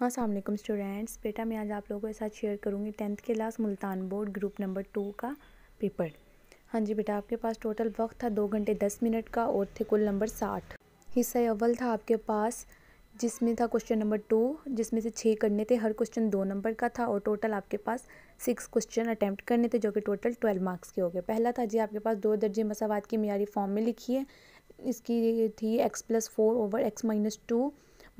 हाँ, असलम स्टूडेंट्स बेटा मैं आज आप लोगों के साथ शेयर करूँगी टेंथ के last Multan board group number two का पेपर हाँ जी बेटा आपके पास टोटल वक्त था दो घंटे दस मिनट का और थे कुल नंबर साठ हिस्सा अव्वल था आपके पास जिसमें था क्वेश्चन नंबर टू जिसमें से छः करने थे हर क्वेश्चन दो नंबर का था और टोटल आपके पास सिक्स क्वेश्चन अटैम्प्ट करने थे जो कि टोटल ट्वेल्व मार्क्स के हो गए पहला था जी आपके पास दो दर्जे मसावाद की मीरी फॉर्म में लिखी है इसकी थी X plus four over X minus two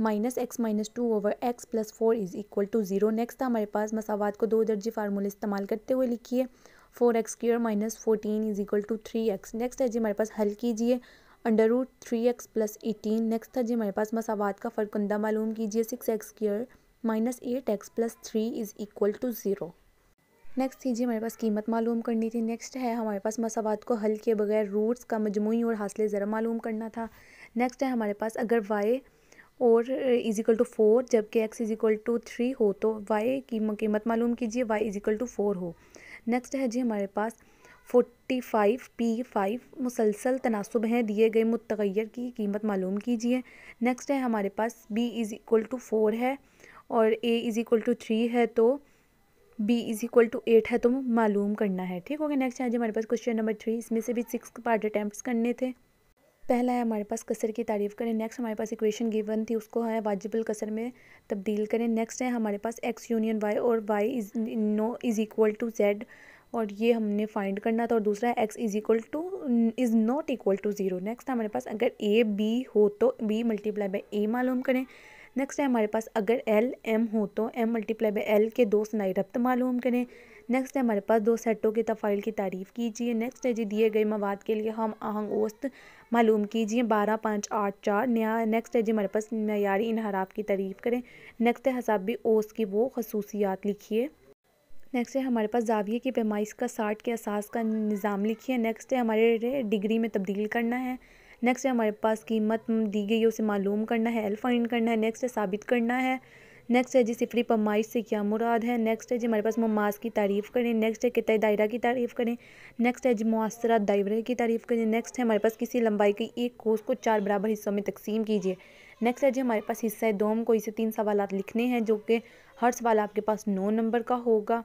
minus X minus two over X plus four is equal to zero next था हमारे पास मसावाद को दो दर्जी फार्मूले इस्तेमाल करते हुए लिखिए four X square minus fourteen is equal to three X next है जी हमारे पास हल कीजिए under root three X plus eighteen next था जी हमारे पास मसावाद का फ़रकुंदा मालूम कीजिए six X square minus eight X plus three is equal to zero next थी जी हमारे पास कीमत मालूम करनी थी नेक्स्ट है हमारे पास मसावाद को हल के बगैर रूट्स का मजमू और हासिल ज़रा मालूम करना था नेक्स्ट है हमारे पास अगर वाई और इज इक्वल टू फोर जबकि X is equal to three हो तो वाई की कीमत मालूम कीजिए Y is equal to four हो नेक्स्ट है जी हमारे पास फोर्टी फाइव पी फाइव मुसलसल तनासब हैं दिए गए मुतगैर की कीमत मालूम कीजिए नेक्स्ट है हमारे पास B is equal to four है और A is equal to three है तो B is equal to eight है तो मालूम करना है ठीक हो गया नेक्स्ट है जी हमारे पास क्वेश्चन नंबर थ्री इसमें से भी सिक्स पार्ट अटैम्प्ट करने थे पहला है हमारे पास कसर की तारीफ करें नेक्स्ट हमारे पास इक्वेशन गिवन थी उसको है वाजिबल कसर में तब्दील करें नेक्स्ट है हमारे पास एक्स यूनियन वाई और Y is no is equal to Z और ये हमने फाइंड करना था और दूसरा है X is equal to is not equal to zero next हमारे पास अगर ए बी हो तो बी मल्टीप्लाई बाई ए मालूम करें नेक्स्ट है हमारे पास अगर एल एम हो तो एम मल्टीप्लाई बाई एल के दो सनाई रब्त मालूम करें नेक्स्ट है हमारे पास दो सेटों के तफ़ाइल की तारीफ़ कीजिए नेक्स्ट है जी दिए गए मवाद के लिए हम आहंग वस्त मालूम कीजिए बारह पाँच आठ चार नया नेक्स्ट है जी हमारे पास मैारी इनहराब की तारीफ़ करें नेक्स्ट है हसाबी ओस की वो खसूसियात लिखिए नेक्स्ट है हमारे पास जाविये की पैमाइश का साठ के असास का निज़ाम लिखिए नेक्स्ट है हमारे डिग्री में तब्दील करना है नेक्स्ट है हमारे पास कीमत दी गई है उसे मालूम करना है एल फाइंड करना है नेक्स्ट है साबित करना है नेक्स्ट है जी सिफरी पमाइश से क्या मुराद है नेक्स्ट है जी हमारे पास ममाज़ की तारीफ़ करें नेक्स्ट है कित दायरा की तारीफ़ करें नेक्स्ट है जी मुआसरा दायरे की तारीफ़ करें नेक्स्ट है हमारे पास किसी लंबाई के एक कोर्स को चार बराबर हिस्सों में तकसीम कीजिए नेक्स्ट है जी हमारे पास हिस्सा है दोम को इसे तीन सवाल लिखने हैं जो कि हर सवाल आपके पास नौ नंबर का होगा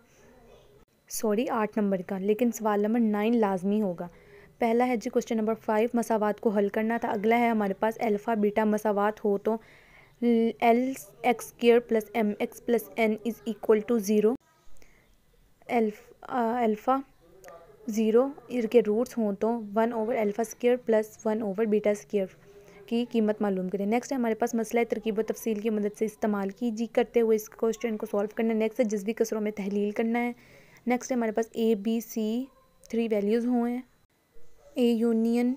सॉरी आठ नंबर का लेकिन सवाल नंबर नाइन लाजमी होगा पहला है जी क्वेश्चन नंबर फाइव मसावात को हल करना था अगला है हमारे पास अल्फ़ा बीटा मसावात हो तो L X square plus M X plus N is equal to zero alpha zero के रूट्स हों तो one over alpha square plus one over beta square की कीमत मालूम करें नेक्स्ट है हमारे पास मसला तरकीब तफसील की मदद से इस्तेमाल की जी करते हुए इस क्वेश्चन को सॉल्व करना है नेक्स्ट है जज्वी कसरों में तहलील करना है नेक्स्ट है हमारे पास A B C three values हुए हैं ए यूनियन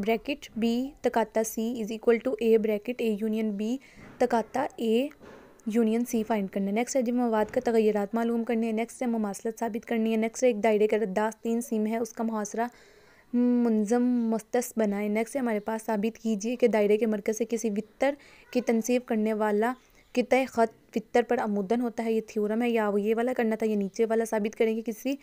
ब्रैकेट बी तकाता C is equal to A bracket A union B तकाता ए यूनियन सी फाइंड करना है नेक्स्ट है मवाद का तगैरत मालूम करनी है नेक्स्ट है ममासलत साबित करनी है नेक्स्ट है एक दायरे का रद्दास तीन सीम है उसका मुहासरा मुंजम मुस्तस बनाए नेक्स्ट हमारे पास साबित कीजिए कि दायरे के मरकज़ से किसी वितर की तनसीब करने वाला कि तय खत फितर पर अमूदन होता है ये थ्योरम है या ये वाला करना था ये नीचे वाला साबित करेंगे किसी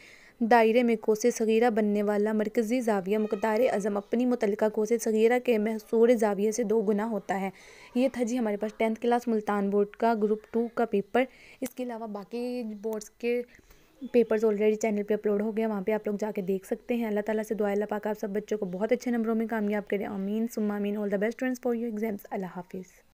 दायरे में कोसे सगीरा बनने वाला मरकज़ी जाविया मुकदार अज़म अपनी मुतलका कोसे सगीरा के महसूर जाविये से दो गुना होता है ये था जी हमारे पास टेंथ क्लास मुल्तान बोर्ड का ग्रुप टू का पेपर इसके अलावा बाकी बोर्ड्स के पेपर्स ऑलरेडी चैनल पे अपलोड हो गया वहाँ पे आप लोग जाके देख सकते हैं अल्लाह ताला से दुआ अल्लाह पाक आप सब बच्चों को बहुत अच्छे नंबरों में कामयाब करें अमीन सुम्मा अमीन all the best friends for your exams Allah हाफिज़